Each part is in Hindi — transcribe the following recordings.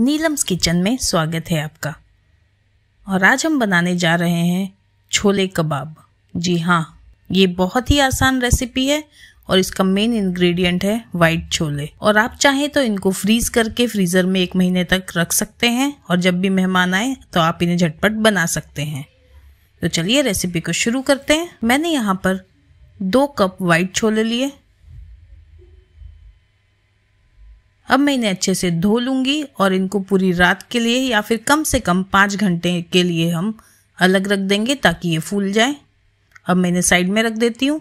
नीलम्स किचन में स्वागत है आपका और आज हम बनाने जा रहे हैं छोले कबाब जी हाँ ये बहुत ही आसान रेसिपी है और इसका मेन इंग्रेडिएंट है वाइट छोले और आप चाहें तो इनको फ्रीज करके फ्रीज़र में एक महीने तक रख सकते हैं और जब भी मेहमान आए तो आप इन्हें झटपट बना सकते हैं तो चलिए रेसिपी को शुरू करते हैं मैंने यहाँ पर दो कप वाइट छोले लिए अब मैं इन्हें अच्छे से धो लूँगी और इनको पूरी रात के लिए या फिर कम से कम पाँच घंटे के लिए हम अलग रख देंगे ताकि ये फूल जाए अब मैं इन्हें साइड में रख देती हूँ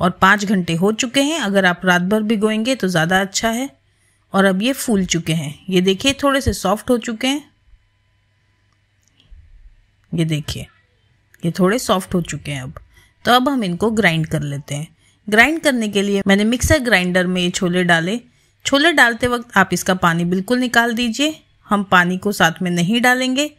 और पाँच घंटे हो चुके हैं अगर आप रात भर भिगोएंगे तो ज़्यादा अच्छा है और अब ये फूल चुके हैं ये देखिए थोड़े से सॉफ्ट हो चुके हैं ये देखिए ये थोड़े सॉफ्ट हो चुके हैं अब तो अब हम इनको ग्राइंड कर लेते हैं ग्राइंड करने के लिए मैंने मिक्सर ग्राइंडर में ये छोले डाले छोले डालते वक्त आप इसका पानी बिल्कुल निकाल दीजिए हम पानी को साथ में नहीं डालेंगे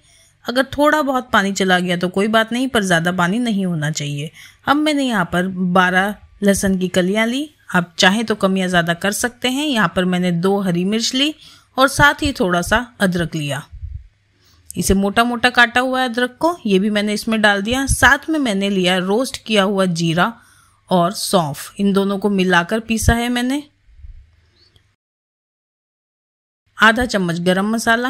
अगर थोड़ा बहुत पानी चला गया तो कोई बात नहीं पर ज़्यादा पानी नहीं होना चाहिए अब मैंने यहाँ पर बारह लहसुन की कलियाँ ली आप चाहें तो कमियाँ ज़्यादा कर सकते हैं यहाँ पर मैंने दो हरी मिर्च ली और साथ ही थोड़ा सा अदरक लिया इसे मोटा मोटा काटा हुआ है अदरक को ये भी मैंने इसमें डाल दिया साथ में मैंने लिया रोस्ट किया हुआ जीरा और सौंफ इन दोनों को मिलाकर पीसा है मैंने आधा चम्मच गरम मसाला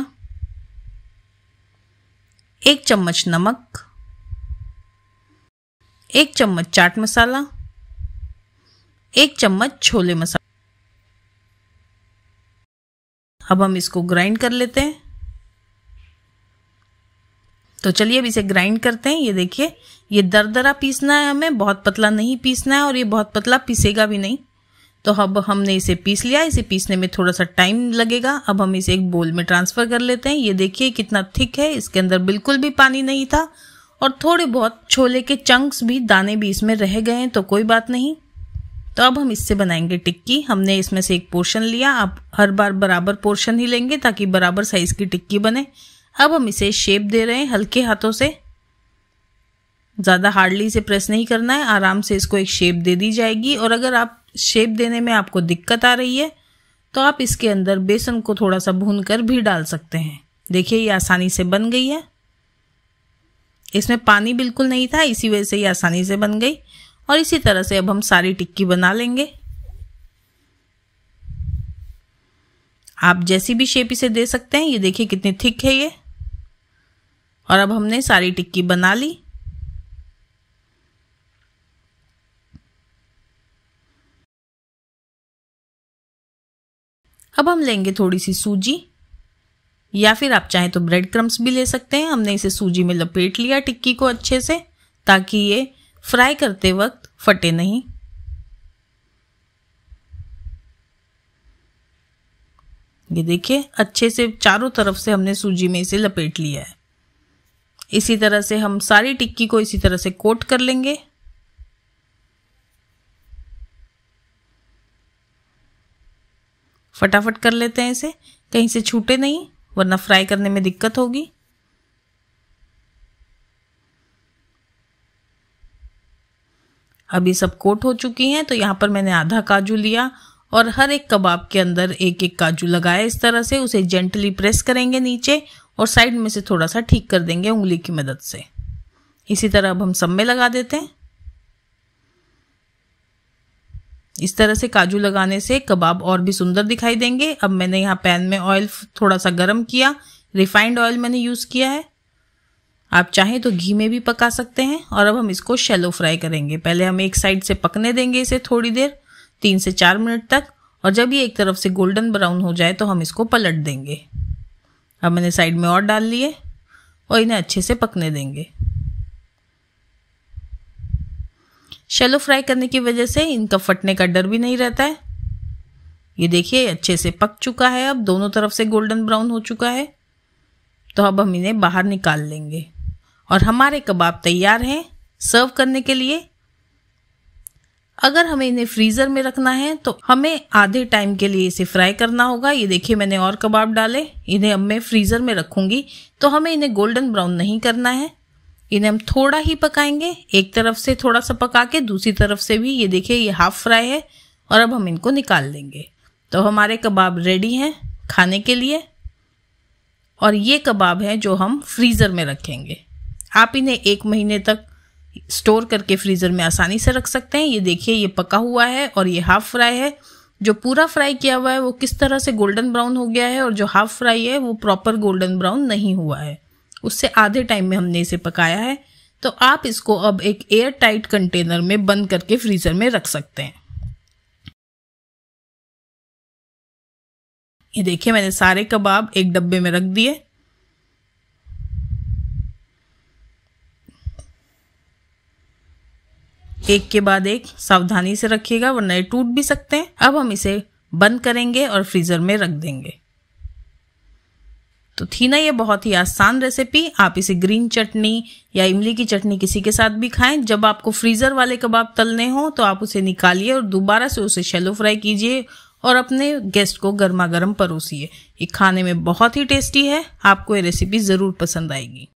एक चम्मच नमक एक चम्मच चाट मसाला एक चम्मच छोले मसाला अब हम इसको ग्राइंड कर लेते हैं तो चलिए अब इसे ग्राइंड करते हैं ये देखिए ये दरदरा पीसना है हमें बहुत पतला नहीं पीसना है और ये बहुत पतला पीसेगा भी नहीं तो अब हमने इसे पीस लिया इसे पीसने में थोड़ा सा टाइम लगेगा अब हम इसे एक बोल में ट्रांसफ़र कर लेते हैं ये देखिए कितना थिक है इसके अंदर बिल्कुल भी पानी नहीं था और थोड़े बहुत छोले के चंक्स भी दाने भी इसमें रह गए हैं तो कोई बात नहीं तो अब हम इससे बनाएंगे टिक्की हमने इसमें से एक पोर्शन लिया आप हर बार बराबर पोर्शन ही लेंगे ताकि बराबर साइज़ की टिक्की बने अब हम इसे शेप दे रहे हैं हल्के हाथों से ज़्यादा हार्डली इसे प्रेस नहीं करना है आराम से इसको एक शेप दे दी जाएगी और अगर आप शेप देने में आपको दिक्कत आ रही है तो आप इसके अंदर बेसन को थोड़ा सा भून कर भी डाल सकते हैं देखिए ये आसानी से बन गई है इसमें पानी बिल्कुल नहीं था इसी वजह से ये आसानी से बन गई और इसी तरह से अब हम सारी टिक्की बना लेंगे आप जैसी भी शेप इसे दे सकते हैं ये देखिए कितनी थिक है ये और अब हमने सारी टिक्की बना ली अब हम लेंगे थोड़ी सी सूजी या फिर आप चाहें तो ब्रेड क्रम्स भी ले सकते हैं हमने इसे सूजी में लपेट लिया टिक्की को अच्छे से ताकि ये फ्राई करते वक्त फटे नहीं ये देखिए अच्छे से चारों तरफ से हमने सूजी में इसे लपेट लिया है इसी तरह से हम सारी टिक्की को इसी तरह से कोट कर लेंगे फटाफट कर लेते हैं इसे कहीं से छूटे नहीं वरना फ्राई करने में दिक्कत होगी अभी सब कोट हो चुकी हैं तो यहाँ पर मैंने आधा काजू लिया और हर एक कबाब के अंदर एक एक काजू लगाया इस तरह से उसे जेंटली प्रेस करेंगे नीचे और साइड में से थोड़ा सा ठीक कर देंगे उंगली की मदद से इसी तरह अब हम सब में लगा देते हैं इस तरह से काजू लगाने से कबाब और भी सुंदर दिखाई देंगे अब मैंने यहाँ पैन में ऑयल थोड़ा सा गर्म किया रिफाइंड ऑयल मैंने यूज़ किया है आप चाहें तो घी में भी पका सकते हैं और अब हम इसको शेलो फ्राई करेंगे पहले हम एक साइड से पकने देंगे इसे थोड़ी देर तीन से चार मिनट तक और जब ये एक तरफ से गोल्डन ब्राउन हो जाए तो हम इसको पलट देंगे अब मैंने साइड में और डाल लिए और इन्हें अच्छे से पकने देंगे शेलो फ्राई करने की वजह से इनका फटने का डर भी नहीं रहता है ये देखिए अच्छे से पक चुका है अब दोनों तरफ से गोल्डन ब्राउन हो चुका है तो अब हम इन्हें बाहर निकाल लेंगे और हमारे कबाब तैयार हैं सर्व करने के लिए अगर हमें इन्हें फ्रीज़र में रखना है तो हमें आधे टाइम के लिए इसे फ्राई करना होगा ये देखिए मैंने और कबाब डाले इन्हें अब मैं फ्रीज़र में रखूँगी तो हमें इन्हें गोल्डन ब्राउन नहीं करना है इन्हें हम थोड़ा ही पकाएंगे एक तरफ से थोड़ा सा पका के दूसरी तरफ से भी ये देखिए ये हाफ फ्राई है और अब हम इनको निकाल देंगे तो हमारे कबाब रेडी हैं खाने के लिए और ये कबाब हैं जो हम फ्रीज़र में रखेंगे आप इन्हें एक महीने तक स्टोर करके फ्रीज़र में आसानी से रख सकते हैं ये देखिए ये पका हुआ है और ये हाफ फ्राई है जो पूरा फ्राई किया हुआ है वो किस तरह से गोल्डन ब्राउन हो गया है और जो हाफ फ्राई है वो प्रॉपर गोल्डन ब्राउन नहीं हुआ है उससे आधे टाइम में हमने इसे पकाया है तो आप इसको अब एक एयर टाइट कंटेनर में बंद करके फ्रीज़र में रख सकते हैं ये देखिए मैंने सारे कबाब एक डब्बे में रख दिए एक के बाद एक सावधानी से रखिएगा वरना ये टूट भी सकते हैं अब हम इसे बंद करेंगे और फ्रीज़र में रख देंगे तो थी ना ये बहुत ही आसान रेसिपी आप इसे ग्रीन चटनी या इमली की चटनी किसी के साथ भी खाएं जब आपको फ्रीज़र वाले कबाब तलने हो तो आप उसे निकालिए और दोबारा से उसे शेलो फ्राई कीजिए और अपने गेस्ट को गर्मा गर्म परोसिए ये खाने में बहुत ही टेस्टी है आपको ये रेसिपी ज़रूर पसंद आएगी